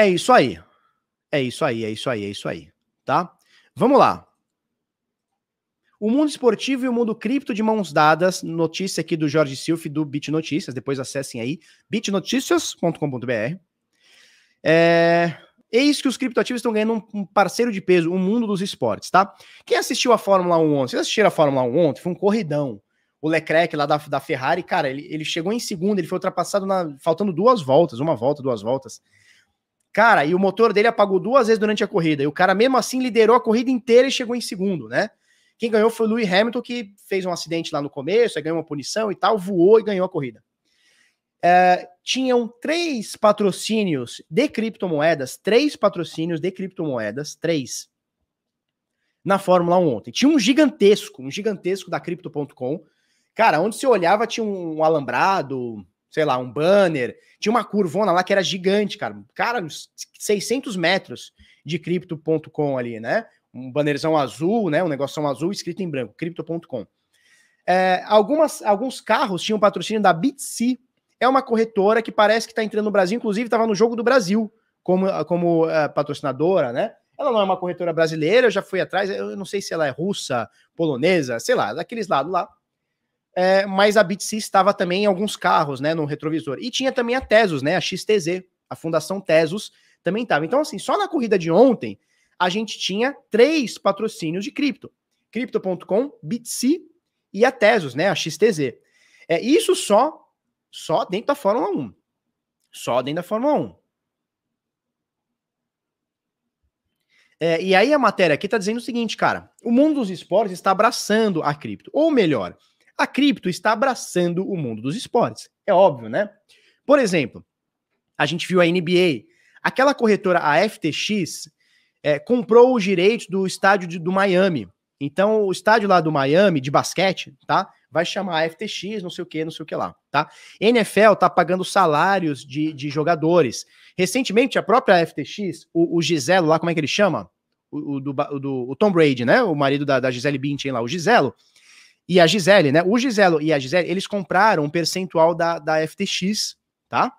É isso aí. É isso aí, é isso aí, é isso aí. Tá? Vamos lá. O mundo esportivo e o mundo cripto de mãos dadas. Notícia aqui do Jorge Silf do Bit Notícias. Depois acessem aí bitnoticias.com.br. É... Eis que os criptoativos estão ganhando um parceiro de peso, o um mundo dos esportes, tá? Quem assistiu a Fórmula 1 ontem? Vocês assistiram a Fórmula 1 ontem? Foi um corridão. O Leclerc lá da, da Ferrari, cara, ele, ele chegou em segundo, ele foi ultrapassado na, faltando duas voltas, uma volta, duas voltas. Cara, e o motor dele apagou duas vezes durante a corrida. E o cara, mesmo assim, liderou a corrida inteira e chegou em segundo, né? Quem ganhou foi o Lewis Hamilton, que fez um acidente lá no começo, aí ganhou uma punição e tal, voou e ganhou a corrida. É, tinham três patrocínios de criptomoedas, três patrocínios de criptomoedas, três, na Fórmula 1 ontem. Tinha um gigantesco, um gigantesco da Crypto.com. Cara, onde você olhava tinha um alambrado, sei lá, um banner. Tinha uma curvona lá que era gigante, cara. Cara, uns 600 metros de cripto.com ali, né? Um bannerzão azul, né? Um negocinho azul escrito em branco, cripto.com. É, algumas, alguns carros tinham patrocínio da Bitsy. É uma corretora que parece que está entrando no Brasil, inclusive estava no Jogo do Brasil como, como uh, patrocinadora, né? Ela não é uma corretora brasileira, eu já fui atrás, eu não sei se ela é russa, polonesa, sei lá, daqueles lados lá é, mas a BTC estava também em alguns carros, né, no retrovisor. E tinha também a Tesos, né, a XTZ, a Fundação Tesos também estava. Então, assim, só na corrida de ontem, a gente tinha três patrocínios de cripto. Crypto.com, BTC e a Tesos, né, a XTZ. É, isso só, só dentro da Fórmula 1. Só dentro da Fórmula 1. É, e aí a matéria aqui está dizendo o seguinte, cara, o mundo dos esportes está abraçando a cripto. Ou melhor, a cripto está abraçando o mundo dos esportes. É óbvio, né? Por exemplo, a gente viu a NBA, aquela corretora, a FTX, é, comprou os direitos do estádio de, do Miami. Então, o estádio lá do Miami, de basquete, tá? Vai chamar a FTX, não sei o que, não sei o que lá, tá? NFL tá pagando salários de, de jogadores. Recentemente, a própria FTX, o, o Giselo lá, como é que ele chama? O, o do, o, do, o Tom Brady, né? O marido da, da Gisele Bündchen lá, o Giselo, e a Gisele, né? O Giselo e a Gisele, eles compraram um percentual da, da FTX, tá?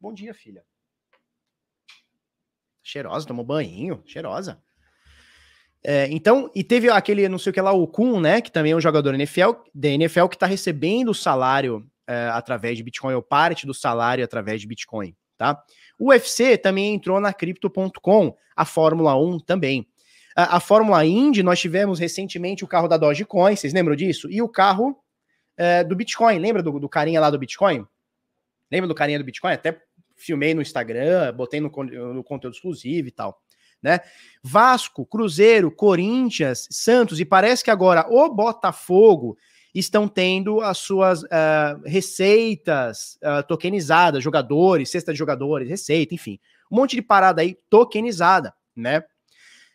Bom dia, filha. Cheirosa, tomou banho, cheirosa. É, então, e teve aquele, não sei o que lá, o Kun, né? Que também é um jogador NFL, da NFL que tá recebendo o salário é, através de Bitcoin, ou parte do salário através de Bitcoin, tá? O UFC também entrou na Crypto.com, a Fórmula 1 também. A, a Fórmula Indy, nós tivemos recentemente o carro da Dogecoin, vocês lembram disso? E o carro é, do Bitcoin, lembra do, do carinha lá do Bitcoin? Lembra do carinha do Bitcoin? Até filmei no Instagram, botei no, no conteúdo exclusivo e tal. Né? Vasco, Cruzeiro, Corinthians, Santos e parece que agora o Botafogo estão tendo as suas uh, receitas uh, tokenizadas, jogadores, cesta de jogadores, receita, enfim, um monte de parada aí tokenizada, né?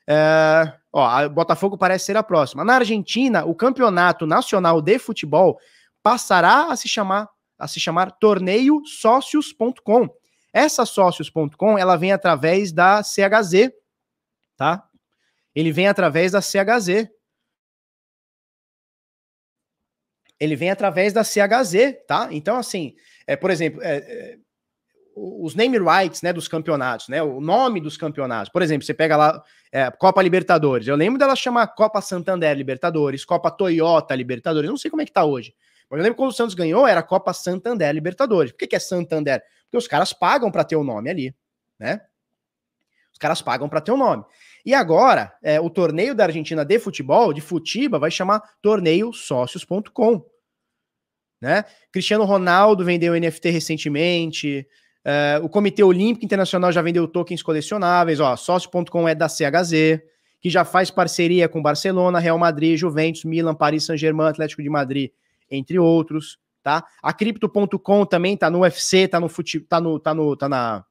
É, ó, Botafogo parece ser a próxima. Na Argentina, o Campeonato Nacional de Futebol passará a se chamar a se chamar Torneio Sócios.com. Essa Sócios.com, ela vem através da CHZ, tá? Ele vem através da CHZ. Ele vem através da CHZ, tá? Então, assim, é, por exemplo, é, é os name rights né, dos campeonatos, né, o nome dos campeonatos. Por exemplo, você pega lá é, Copa Libertadores. Eu lembro dela chamar Copa Santander Libertadores, Copa Toyota Libertadores. não sei como é que tá hoje. Mas eu lembro quando o Santos ganhou, era Copa Santander Libertadores. Por que, que é Santander? Porque os caras pagam para ter o nome ali, né? Os caras pagam para ter o nome. E agora, é, o torneio da Argentina de futebol, de futiba, vai chamar torneiosócios.com. Né? Cristiano Ronaldo vendeu NFT recentemente. Uh, o Comitê Olímpico Internacional já vendeu tokens colecionáveis, sócio.com é da CHZ, que já faz parceria com Barcelona, Real Madrid, Juventus, Milan, Paris Saint-Germain, Atlético de Madrid, entre outros, tá? A Crypto.com também está no UFC, está no tá no tá no tá na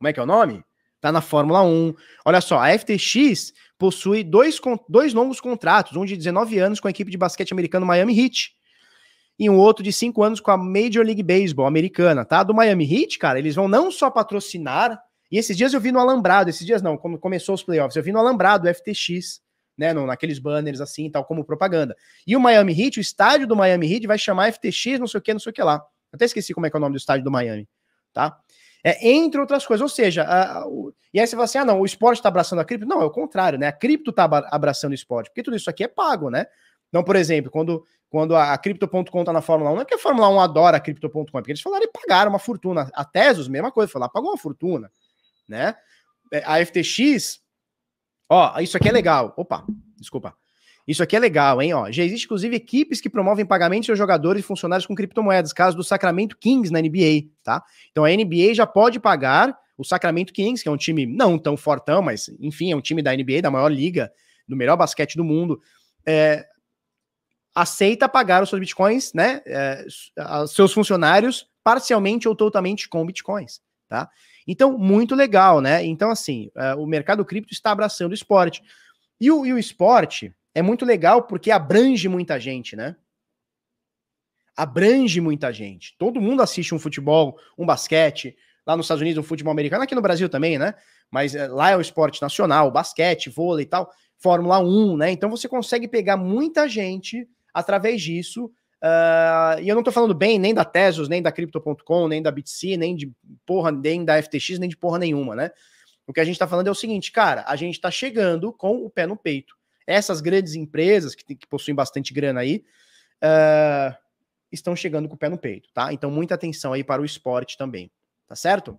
Como é que é o nome? Está na Fórmula 1. Olha só, a FTX possui dois, dois longos contratos, um de 19 anos com a equipe de basquete americano Miami Heat e um outro de cinco anos com a Major League Baseball americana, tá? Do Miami Heat, cara, eles vão não só patrocinar, e esses dias eu vi no Alambrado, esses dias não, quando começou os playoffs, eu vi no Alambrado, FTX, né, no, naqueles banners assim, tal, como propaganda. E o Miami Heat, o estádio do Miami Heat vai chamar FTX, não sei o que, não sei o que lá. Até esqueci como é que é o nome do estádio do Miami, tá? É, entre outras coisas, ou seja, a, a, o, e aí você fala assim, ah não, o esporte está abraçando a cripto. Não, é o contrário, né? A cripto está abraçando o esporte, porque tudo isso aqui é pago, né? Então, por exemplo, quando, quando a, Crypto.com tá na Fórmula 1, não é que a Fórmula 1 adora a Crypto.com, é porque eles falaram e pagaram uma fortuna. A Tesos, mesma coisa, foi lá, pagou uma fortuna, né? É, a FTX, ó, isso aqui é legal. Opa, desculpa. Isso aqui é legal, hein? Ó, já existe, inclusive, equipes que promovem pagamentos aos jogadores e funcionários com criptomoedas, caso do Sacramento Kings na NBA, tá? Então a NBA já pode pagar o Sacramento Kings, que é um time não tão fortão, mas enfim, é um time da NBA, da maior liga, do melhor basquete do mundo. É, aceita pagar os seus bitcoins, né, é, seus funcionários parcialmente ou totalmente com bitcoins, tá? Então, muito legal, né? Então, assim, é, o mercado cripto está abraçando o esporte. E o, e o esporte é muito legal porque abrange muita gente, né? Abrange muita gente. Todo mundo assiste um futebol, um basquete, lá nos Estados Unidos, um futebol americano, aqui no Brasil também, né? Mas é, lá é o esporte nacional, basquete, vôlei e tal, Fórmula 1, né? Então você consegue pegar muita gente através disso. Uh, e eu não estou falando bem nem da Tesos, nem da Crypto.com, nem da BTC, nem de porra, nem da FTX, nem de porra nenhuma, né? O que a gente está falando é o seguinte, cara, a gente está chegando com o pé no peito. Essas grandes empresas que, que possuem bastante grana aí uh, estão chegando com o pé no peito, tá? Então muita atenção aí para o esporte também, tá certo?